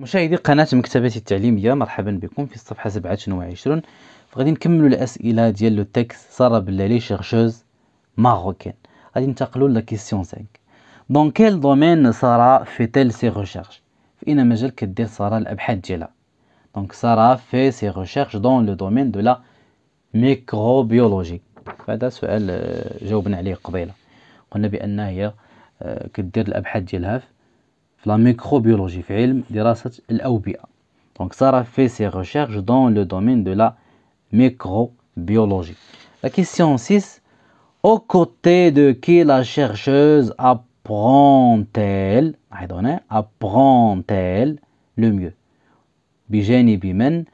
مشاهدي قناة مكتبتي التعليمية مرحبا بكم في الصفحة 27 فغادي نكملوا الأسئلة ديال لو تكست بلا لي شيرشوز ماروكين غادي ننتقلوا لا كيسيون 5 دون كيل دومين سارة في تيل سي غوشيغش في اين مجال كدير سارة الأبحاث ديالها دونك سارة في سي غوشيغش دون لو دومين دو لا ميكروبيولوجي هذا سؤال آه، جاوبنا عليه قبيله قلنا بان هي آه، كدير الابحاث ديالها في la microbiologie, donc Sarah fait ses recherches dans le domaine de la microbiologie. La question 6, aux côtés de qui la chercheuse apprend-elle, apprend-elle le mieux بجانب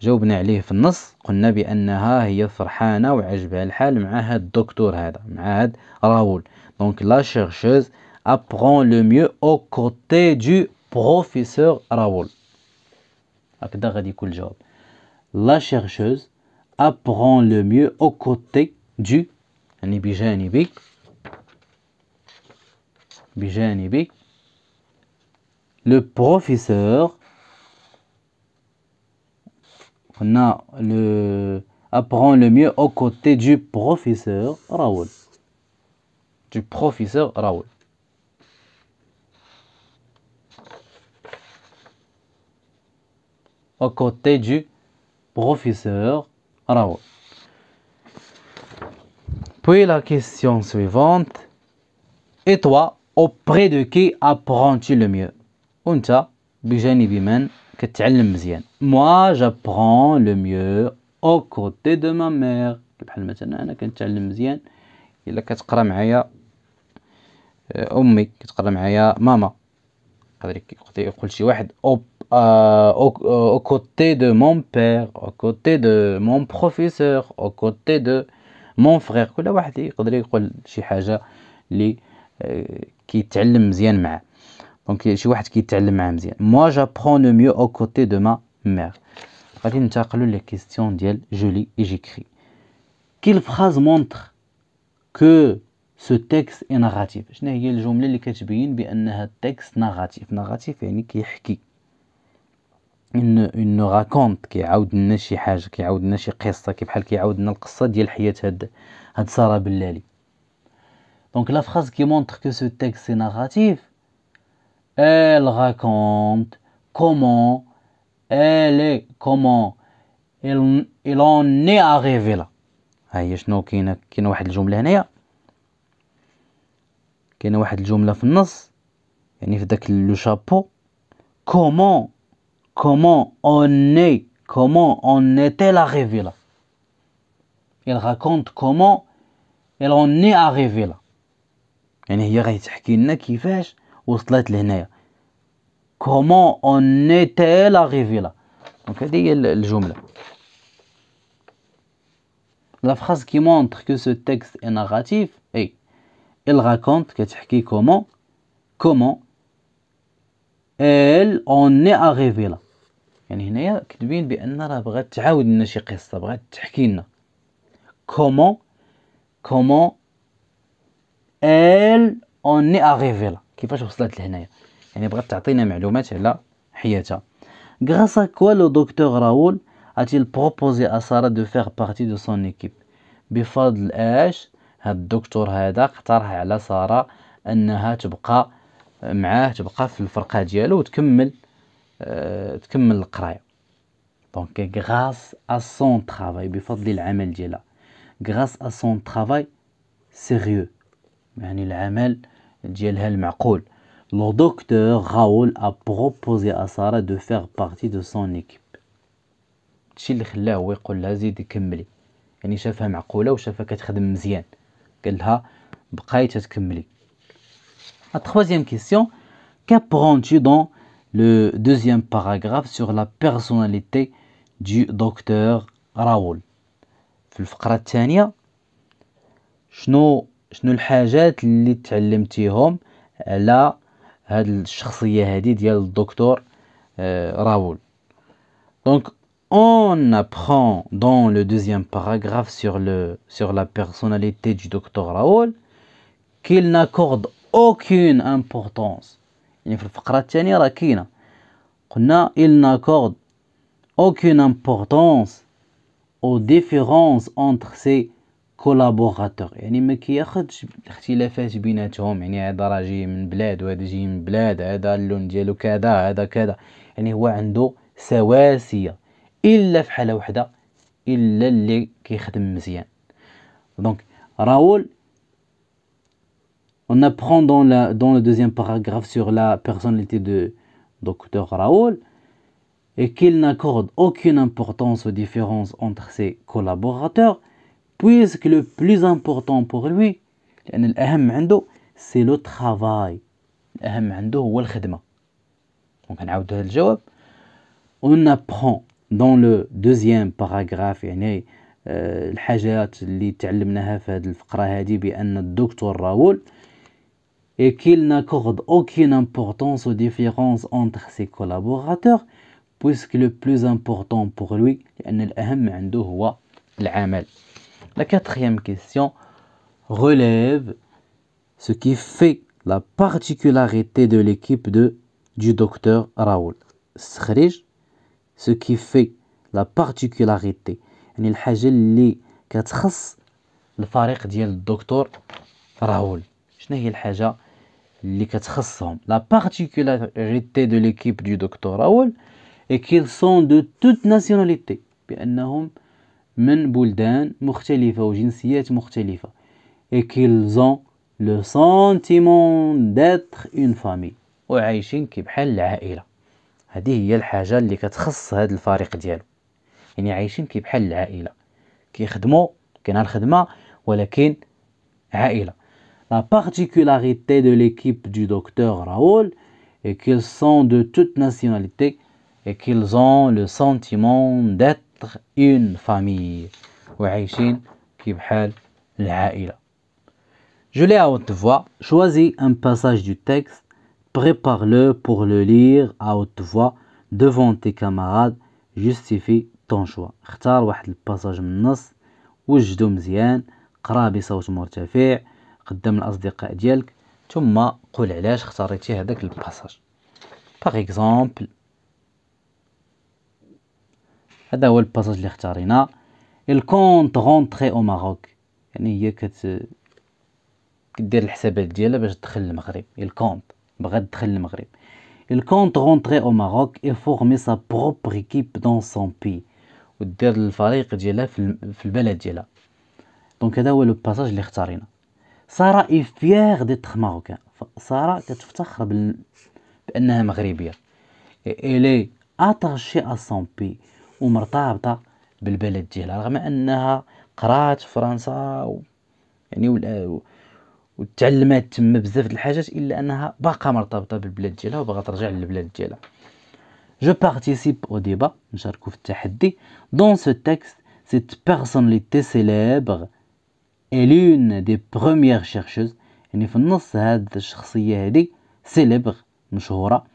جاوبنا عليه في النص قلنا بانها هي فرحانه وعجبها الحال مع هاد الدكتور هذا مع هاد راول دونك لا شيرشوز ابرون لو ميو او كوتي دو بروفيسور راول هكذا غادي يكون الجواب لا شيرشوز ابرون لو ميو او كوتي دو يعني بجانبي بجانبي لو بروفيسور on le apprend le mieux aux côtés du professeur Raoul. Du professeur Raoul. Aux côtés du professeur Raoul. Puis la question suivante. Et toi, auprès de qui apprends-tu le mieux Unta, Bijani Bimen. كتعلم مزيان موا جابرون لو ميو او كوتي دو ما مير بحال مثلا انا كنتعلم مزيان الا كتقرا معايا امي كتقرا معايا ماما يقدر يقول شي واحد او او كوتي دو مون بير او كوتي دو مون بروفيسور او كوتي دو مون فرير كل واحد يقدر يقول شي حاجه لي كيتعلم مزيان معاه دونك شي واحد كيتعلم معاه مزيان موا جابرون لو ميو او كوتي دو ما مير غادي ننتقلوا كيستيون ديال جولي اي جيكري كيل فراز مونتر كو سو تيكست اي ناراتيف شنو هي الجمله اللي كتبين بان هاد التيكست ناراتيف ناراتيف يعني كيحكي ان ان راكونت كيعاود لنا شي حاجه كيعاود لنا شي قصه كي بحال كيعاود لنا القصه ديال حياه هاد هاد ساره بلالي دونك لا فراز كي مونتر كو سو تيكست سي ناراتيف Elle raconte comment elle est comment il, il en est arrivé là هيا شنو كاينه كاينه واحد الجمله هنايا كاينه واحد الجمله في النص يعني في داك لو شابو كومون كومون اون ني كومون اون ايتي لا لا il raconte comment elle en est arrivée là يعني هي غتحكي لنا كيفاش Comment on est-elle arrivée là? Donc, c'est le jumel. La phrase qui montre que ce texte est narratif est elle raconte que comment, comment elle en est arrivée là. comment, comment elle en est arrivé là. كيفاش وصلت لهنايا يعني بغات تعطينا معلومات على حياتها grâce كوا لو دكتور راول اتي a-t-il proposé à Sarah de faire partie بفضل اش هاد الدكتور هذا اقترح على سارة انها تبقى معاه تبقى في الفرقة ديالو وتكمل أه تكمل القراية دونك غراس ا سون ترافاي بفضل العمل ديالها غراس ا سون ترافاي سيريو يعني العمل Le docteur Raoul a proposé à Sarah de faire partie de son équipe. La troisième question, qu'apprends-tu dans le deuxième paragraphe sur la personnalité du docteur Raoul شنو الحاجات اللي تعلمتيهم على هاد الشخصيه هادي ديال الدكتور راول donc on apprend dans le deuxième paragraphe sur le sur la personnalité du docteur Raoul qu'il n'accorde aucune importance يعني في il n'accorde aucune importance aux différences entre ces كولابوغاتور يعني ما كياخذش الاختلافات بيناتهم يعني هذا راه جاي من بلاد وهذا جاي من بلاد هذا اللون ديالو كذا هذا كذا يعني هو عنده سواسيه الا في حاله واحده الا اللي كيخدم مزيان دونك راول on apprend dans la dans le deuxième paragraphe sur la personnalité de docteur Raoul et qu'il n'accorde aucune importance aux différences entre ses collaborateurs puisque le plus important pour lui, car l'important pour c'est le travail. L'important pour lui, c'est le travail. Donc, on va revenir à On apprend dans le deuxième paragraphe, les choses que nous avons appris dans cette partie, que n'accorde docteur Raoul n'a aucune importance aux différences entre ses collaborateurs, puisque le plus important pour lui, car l'important pour lui, c'est le travail. La quatrième question relève ce qui fait la particularité de l'équipe de, du docteur Raoul. Ce qui fait la particularité. يعني le اللي كتخص الفريق ديال الدكتور راول شنو هي الحاجة اللي كتخصهم La particularité de l'équipe du docteur Raoul et qu'ils sont de toute nationalité من بلدان مختلفة وجنسيات مختلفة et qu'ils ont le sentiment d'être une famille وعايشين كي بحال العائلة هذه هي الحاجة اللي كتخص هذا الفريق ديالو يعني عايشين كي بحال العائلة كيخدموا كاينه الخدمة ولكن عائلة La particularité de l'équipe du docteur Raoul est qu'ils sont de toute nationalité et qu'ils ont le sentiment d'être تخ... اون فامي وعايشين كي بحال العائلة جولي l'ai à فوا voix. ان باساج دو du texte. prepare لو ليغ le lire فوا haute voix devant tes camarades. Justifie اختار واحد الباساج من النص وجدو مزيان قرا بصوت مرتفع قدام الأصدقاء ديالك ثم قول علاش اختاريتي هذاك الباساج باغ اكزومبل هذا هو الباساج اللي اختارينا الكونت غونتري او ماروك يعني هي كت كدير الحسابات ديالها باش تدخل المغرب الكونت بغا تدخل المغرب الكونت غونتري او ماروك اي فورمي سا بروبر ايكيب دون سون بي ودير الفريق ديالها في البلد ديالها دونك هذا هو الباساج اللي اختارينا ساره اي فيير ديتر ماروكان ساره كتفتخر بال... بانها مغربيه اي لي اتاشي ا سون بي ومرتبطه بالبلد ديالها رغم انها قرات فرنسا و يعني و... وتعلمات تما بزاف د الحاجات الا انها باقا مرتبطه بالبلاد ديالها وباغا ترجع للبلاد ديالها جو participe او ديبا نشاركو في التحدي. دون سو تيكست سيت personnalité سيليبر اي لون دي بروميير شيرشوز يعني في النص هاد الشخصية هادي سيليبر مشهورة.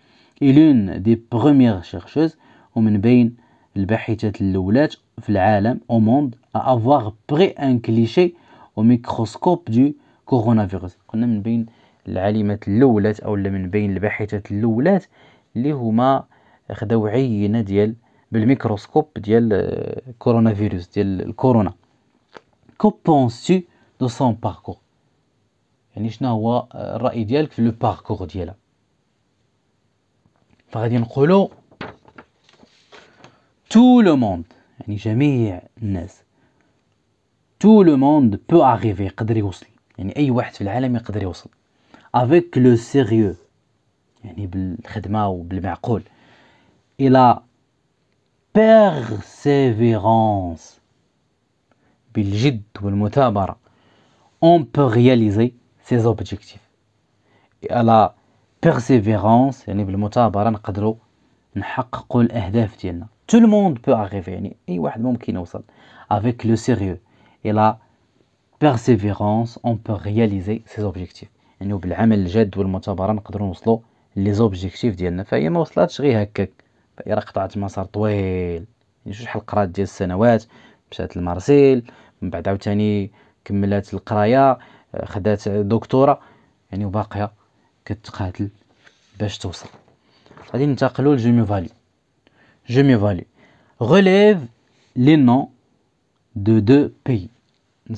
اي لون دي بروميير شيرشوز ومن بين الباحثات الاولات في العالم او موند افواغ بري ان كليشي او ميكروسكوب دو كورونا فيروس قلنا من بين العالمات الاولات او من بين الباحثات الاولات اللي هما خداو عينه ديال بالميكروسكوب ديال كورونا آه، فيروس ديال الكورونا كو بونسي دو سون باركور يعني شنو هو آه، الراي ديالك في لو باركور ديالها فغادي نقولوا tout le monde يعني جميع الناس tout le monde peut arriver يقدر يوصل يعني أي واحد في العالم يقدر يوصل avec le sérieux يعني بالخدمة وبالمعقول إلى persévérance بالجد والمثابرة on peut réaliser ses objectifs إلى persévérance يعني بالمثابرة نقدروا نحققوا الأهداف ديالنا tout le monde بو arriver يعني اي واحد ممكن يوصل افيك لو sérieux et la persévérance اون بو réaliser سي objectifs يعني بالعمل الجاد والمثابره نقدروا نوصلوا لي زوبجيكتيف ديالنا فهي ما وصلاتش غير هكاك فهي راه قطعت مسار طويل يعني شحال قرات ديال السنوات مشات لمارسيل من بعد عاوتاني كملات القرايه خدات دكتوراه يعني وباقيه كتقاتل باش توصل غادي ننتقلوا لجيمي فاليو je m'évalue. Relève les noms de deux pays. le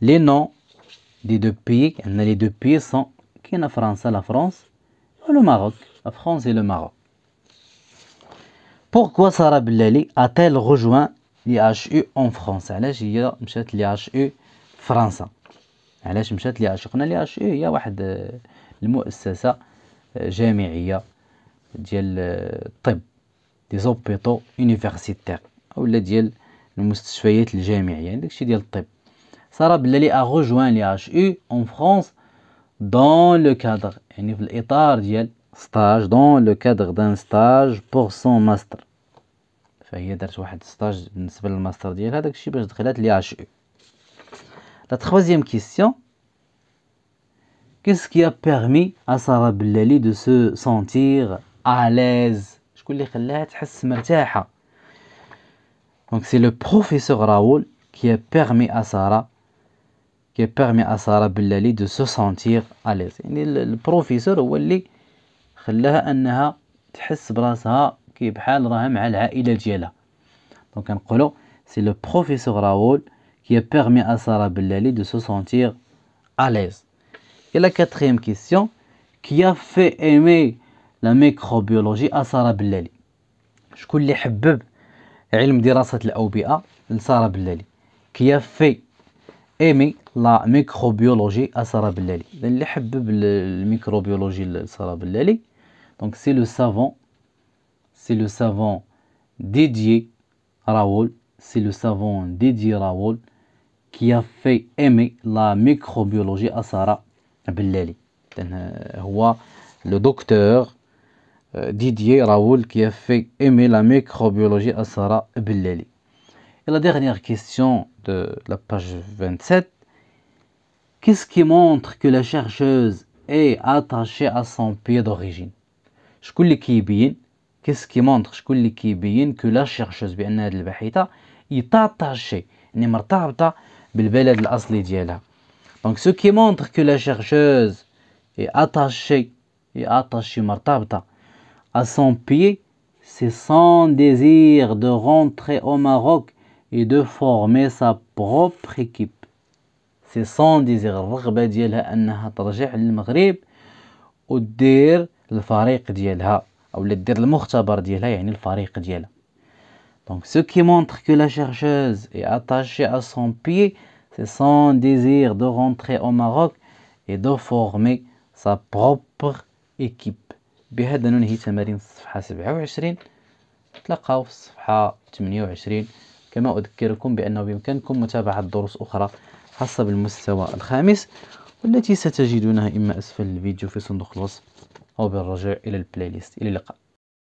Les noms des deux pays, les deux pays sont la France, la France et le Maroc. La France et le Maroc. Pourquoi Sarah Bellali a-t-elle rejoint l'IHU en France Alors, j'ai dit l'IHU français. Alors, j'ai dit l'IHU. On a l'IHU, il y a une جامعيه ديال الطب آه، دي زوبيتو يونيفرسيتير ولا ديال المستشفيات الجامعيه يعني داكشي ديال الطب ساره بلالي ا روجوان لي اش او اون فرانس دون لو كادر يعني في الاطار ديال ستاج دون لو كادر دان ستاج بور سون ماستر فهي دارت واحد ستاج بالنسبه للماستر ديالها داكشي باش دخلات لي اش او لا تخوازيام كيسيون Qu'est-ce qui a permis à Sarah Bellali de se sentir à l'aise Donc c'est le professeur Raoul qui a permis à Sarah qui a permis à Sarah Bellali de se sentir à l'aise. Le professeur هو اللي خلاها انها تحس براسها كي بحال راها مع العائله ديالها دونك كنقولوا سي لو بروفيسور qui a permis à Sarah Bellali de se sentir à l'aise Et la quatrième question, qui a fait aimer la microbiologie à Sarah Bellali شكون اللي حبب علم دراسة الأوبئة لسارة بلالي كي في ايمي لا ميكروبيولوجي أسارة بلالي اللي حبب الميكروبيولوجي لسارة بلالي دونك سي لو سافون سي لو سافون ديديي راول سي لو سافون ديديي راول qui a fait aimer la microbiologie بلالي لان هو لو دكتور ديديي راول qui a fait aimer la microbiologie à Sarah Bellali. Et la dernière question de la page 27, qu'est-ce qui montre que la chercheuse est attachée à son pays d'origine شكون اللي كيبين كيس كيمونطخ شكون اللي كيبين كو لا شيرشوز بان هاد البحيثه يتاتاشي يعني مرتبطه بالبلد الاصلي ديالها Donc ce qui montre que la chercheuse est attachée, à son pied, c'est son désir de rentrer au Maroc et de former sa propre équipe. C'est son désir, Donc ce qui montre que la chercheuse est attachée à son pied, c'est son désir de rentrer au Maroc et de former sa propre équipe بهذا ننهي تمارين الصفحة 27 تلقاو في الصفحة 28 كما أذكركم بأنه بإمكانكم متابعة دروس أخرى خاصة بالمستوى الخامس والتي ستجدونها إما أسفل الفيديو في صندوق الوصف أو بالرجوع إلى البلاي ليست إلى اللقاء